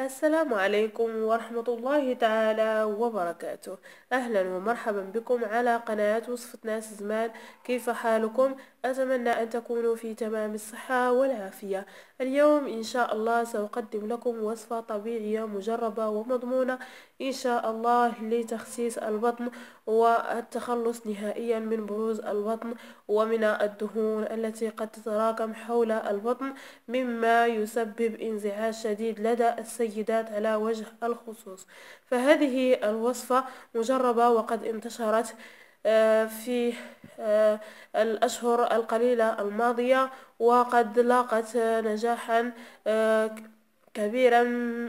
السلام عليكم ورحمة الله تعالى وبركاته أهلا ومرحبا بكم على قناة وصفة ناس زمان كيف حالكم أتمنى أن تكونوا في تمام الصحة والعافية اليوم إن شاء الله سأقدم لكم وصفة طبيعية مجربة ومضمونة إن شاء الله لتخسيس البطن والتخلص نهائيا من بروز البطن ومن الدهون التي قد تتراكم حول البطن مما يسبب انزعاج شديد لدى السيدات على وجه الخصوص فهذه الوصفة مجربة وقد انتشرت آه، في آه، الأشهر القليلة الماضية وقد لاقت نجاحا آه، كبيرا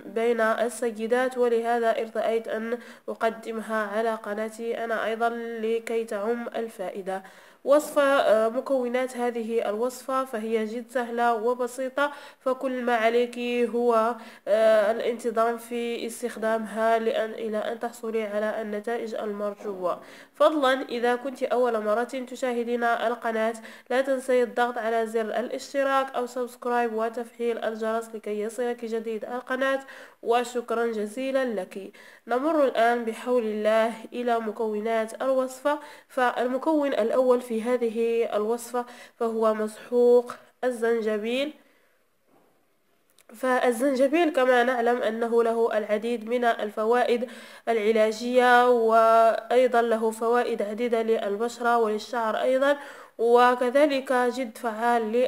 بين السيدات ولهذا ارتأيت أن أقدمها على قناتي أنا أيضا لكي تعم الفائدة وصفة آه، مكونات هذه الوصفة فهي جد سهلة وبسيطة فكل ما عليك هو آه، الانتظام في استخدامها لأن إلى أن تحصلي على النتائج المرجوة فضلا إذا كنت أول مرة تشاهدين القناة لا تنسي الضغط على زر الاشتراك أو سبسكرايب وتفعيل الجرس لكي يصلك جديد القناة وشكرا جزيلا لك نمر الآن بحول الله إلى مكونات الوصفة فالمكون الأول في هذه الوصفة فهو مسحوق الزنجبيل فالزنجبيل كما نعلم أنه له العديد من الفوائد العلاجية وأيضا له فوائد عديدة للبشرة وللشعر أيضا وكذلك جد فعال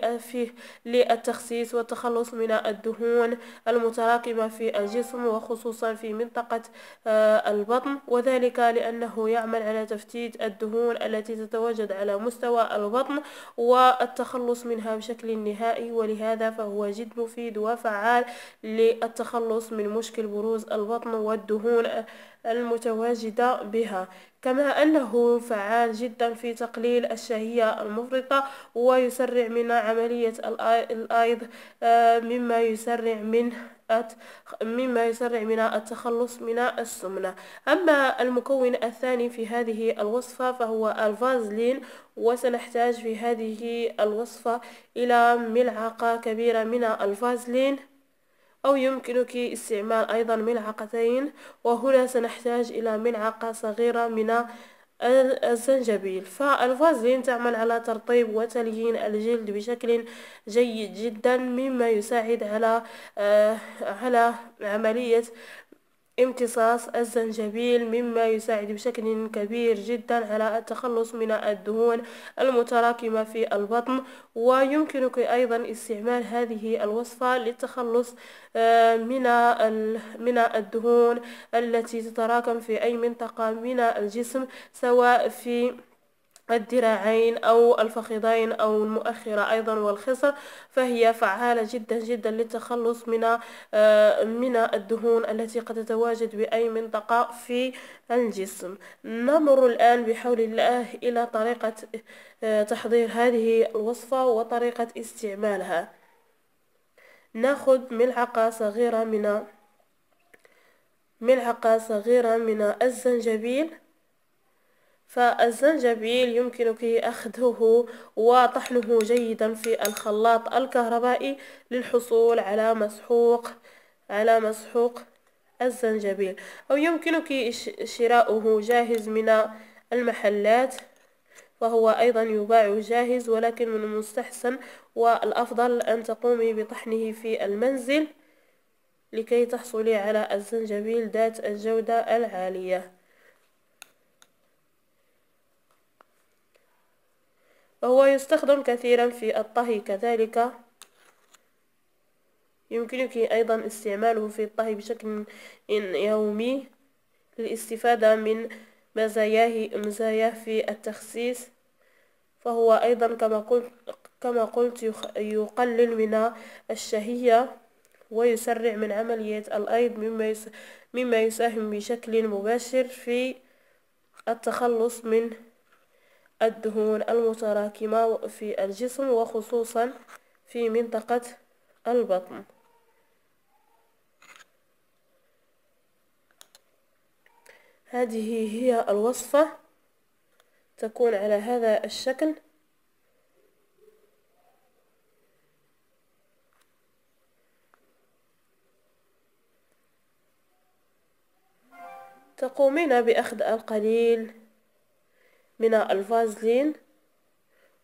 للتخسيس والتخلص من الدهون المتراكمة في الجسم وخصوصا في منطقة آه، البطن وذلك لأنه يعمل على تفتيت الدهون التي تتواجد على مستوى البطن والتخلص منها بشكل نهائي ولهذا فهو جد مفيد وفعال للتخلص من مشكل بروز البطن والدهون آه، المتواجدة بها كما أنه فعال جدا في تقليل الشهية المفرطة ويسرع من عملية الأيض آه، مما يسرع من مما يسرع من التخلص من السمنة أما المكون الثاني في هذه الوصفة فهو الفازلين وسنحتاج في هذه الوصفة إلى ملعقة كبيرة من الفازلين أو يمكنك استعمال أيضا ملعقتين وهنا سنحتاج إلى ملعقة صغيرة من الزنجبيل فالفازلين تعمل على ترطيب وتليين الجلد بشكل جيد جدا مما يساعد على آه، على عملية امتصاص الزنجبيل مما يساعد بشكل كبير جدا على التخلص من الدهون المتراكمة في البطن ويمكنك أيضا استعمال هذه الوصفة للتخلص آه، من من الدهون التي تتراكم في أي منطقة من الجسم سواء في الذراعين أو الفخذين أو المؤخرة أيضا والخصر فهي فعالة جدا جدا للتخلص من آه، من الدهون التي قد تتواجد بأي منطقة في الجسم نمر الآن بحول الله إلى طريقة آه، تحضير هذه الوصفة وطريقة استعمالها ناخذ ملعقة صغيرة من ملعقة صغيرة من الزنجبيل فالزنجبيل يمكنك أخذه وطحنه جيدا في الخلاط الكهربائي للحصول على مسحوق على مسحوق الزنجبيل أو يمكنك شراؤه جاهز من المحلات فهو أيضا يباع جاهز ولكن من المستحسن والأفضل أن تقومي بطحنه في المنزل لكي تحصلي على الزنجبيل ذات الجودة العالية وهو يستخدم كثيرا في الطهي كذلك يمكنك أيضا استعماله في الطهي بشكل يومي للاستفادة من مزاياه مزاياه في التخسيس فهو أيضا كما قلت كما قلت يقلل من الشهية ويسرع من عملية الأيض مما مما يساهم بشكل مباشر في التخلص من الدهون المتراكمة في الجسم وخصوصا في منطقة البطن هذه هي الوصفة تكون على هذا الشكل تقومين بأخذ القليل من الفازلين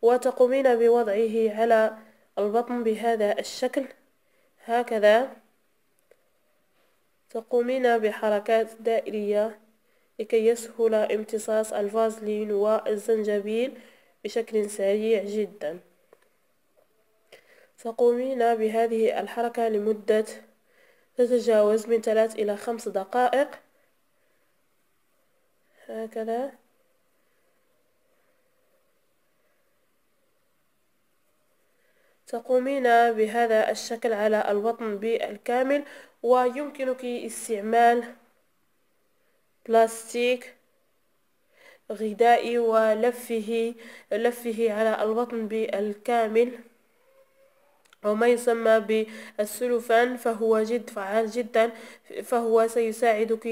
وتقومين بوضعه على البطن بهذا الشكل هكذا تقومين بحركات دائرية لكي يسهل امتصاص الفازلين والزنجبيل بشكل سريع جدا تقومين بهذه الحركة لمدة تتجاوز من ثلاث إلى خمس دقائق هكذا تقومين بهذا الشكل على البطن بالكامل ويمكنك استعمال بلاستيك غذائي ولفه لفه على البطن بالكامل أو ما يسمى بالسلوفان فهو جد فعال جدا فهو سيساعدك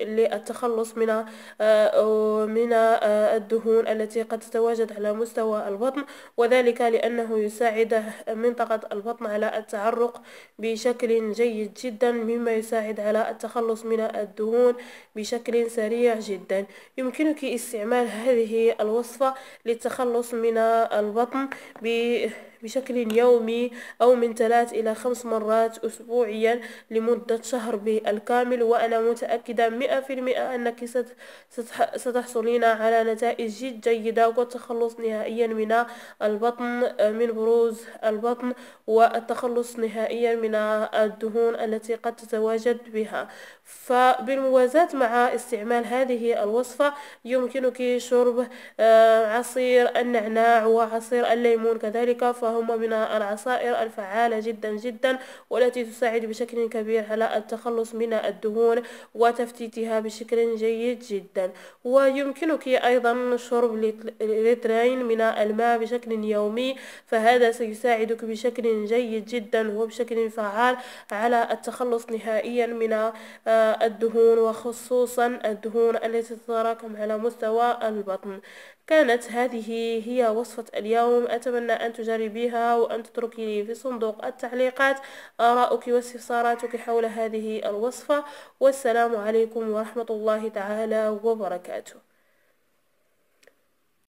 للتخلص من آه، من آه، الدهون التي قد تتواجد على مستوى البطن وذلك لأنه يساعد منطقة البطن على التعرق بشكل جيد جدا مما يساعد على التخلص من الدهون بشكل سريع جدا يمكنك استعمال هذه الوصفة للتخلص من البطن بشكل يومي أو من ثلاث إلى خمس مرات أسبوعيا لمدة شهر بالكامل وأنا متأكدة مئة في المئة أنك ستحصلين على نتائج جد جيدة والتخلص نهائيا من البطن من بروز البطن والتخلص نهائيا من الدهون التي قد تتواجد بها فبالموازاة مع استعمال هذه الوصفة يمكنك شرب آه، عصير النعناع وعصير الليمون كذلك ف فهم من العصائر الفعالة جدا جدا والتي تساعد بشكل كبير على التخلص من الدهون وتفتيتها بشكل جيد جدا ويمكنك أيضا شرب لترين من الماء بشكل يومي فهذا سيساعدك بشكل جيد جدا وبشكل فعال على التخلص نهائيا من آه، الدهون وخصوصا الدهون التي تتراكم على مستوى البطن كانت هذه هي وصفة اليوم أتمنى أن تجربيها وأن تتركي لي في صندوق التعليقات آراءك واستفساراتك حول هذه الوصفة والسلام عليكم ورحمة الله تعالى وبركاته